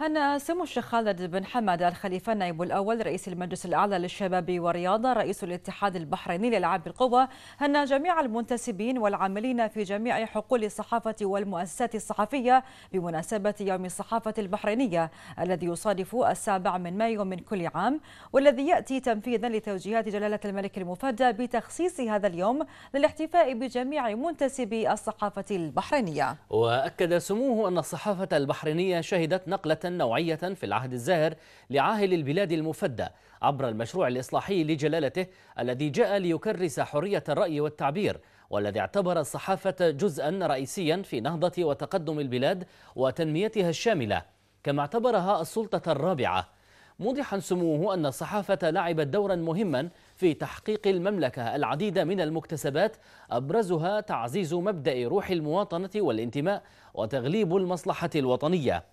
هنأ سمو الشيخ خالد بن حمد الخليفة النائب الأول رئيس المجلس الأعلى للشباب والرياضة رئيس الاتحاد البحريني للألعاب بالقوة هنأ جميع المنتسبين والعاملين في جميع حقول الصحافة والمؤسسات الصحفية بمناسبة يوم الصحافة البحرينية الذي يصادف السابع من مايو من كل عام والذي يأتي تنفيذا لتوجيهات جلالة الملك المفدى بتخصيص هذا اليوم للاحتفاء بجميع منتسبي الصحافة البحرينية وأكد سموه أن الصحافة البحرينية شهدت نقلة نوعية في العهد الزاهر لعاهل البلاد المفدى عبر المشروع الإصلاحي لجلالته الذي جاء ليكرس حرية الرأي والتعبير والذي اعتبر الصحافة جزءا رئيسيا في نهضة وتقدم البلاد وتنميتها الشاملة كما اعتبرها السلطة الرابعة موضحا سموه أن الصحافة لعبت دورا مهما في تحقيق المملكة العديد من المكتسبات أبرزها تعزيز مبدأ روح المواطنة والانتماء وتغليب المصلحة الوطنية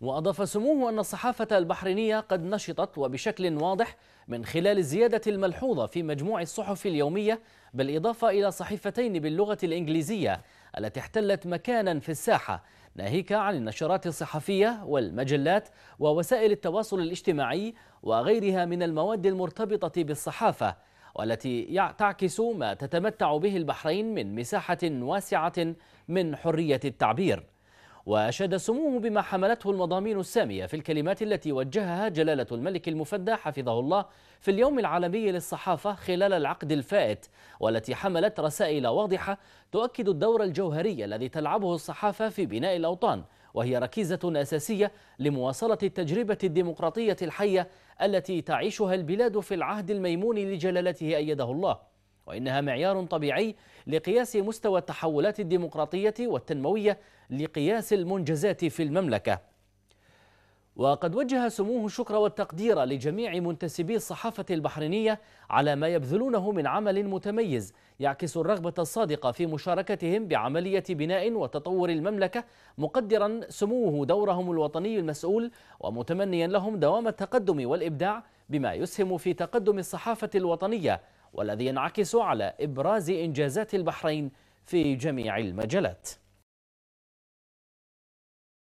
وأضاف سموه أن الصحافة البحرينية قد نشطت وبشكل واضح من خلال الزيادة الملحوظة في مجموع الصحف اليومية بالإضافة إلى صحيفتين باللغة الإنجليزية التي احتلت مكانا في الساحة ناهيك عن النشرات الصحفية والمجلات ووسائل التواصل الاجتماعي وغيرها من المواد المرتبطة بالصحافة والتي تعكس ما تتمتع به البحرين من مساحة واسعة من حرية التعبير وأشاد سموه بما حملته المضامين السامية في الكلمات التي وجهها جلالة الملك المفدى حفظه الله في اليوم العالمي للصحافة خلال العقد الفائت والتي حملت رسائل واضحة تؤكد الدور الجوهري الذي تلعبه الصحافة في بناء الأوطان وهي ركيزة أساسية لمواصلة التجربة الديمقراطية الحية التي تعيشها البلاد في العهد الميمون لجلالته أيده الله وإنها معيار طبيعي لقياس مستوى التحولات الديمقراطية والتنموية لقياس المنجزات في المملكة وقد وجه سموه الشكر والتقدير لجميع منتسبي الصحافة البحرينية على ما يبذلونه من عمل متميز يعكس الرغبة الصادقة في مشاركتهم بعملية بناء وتطور المملكة مقدرا سموه دورهم الوطني المسؤول ومتمنيا لهم دوام التقدم والإبداع بما يسهم في تقدم الصحافة الوطنية والذي ينعكس على إبراز إنجازات البحرين في جميع المجالات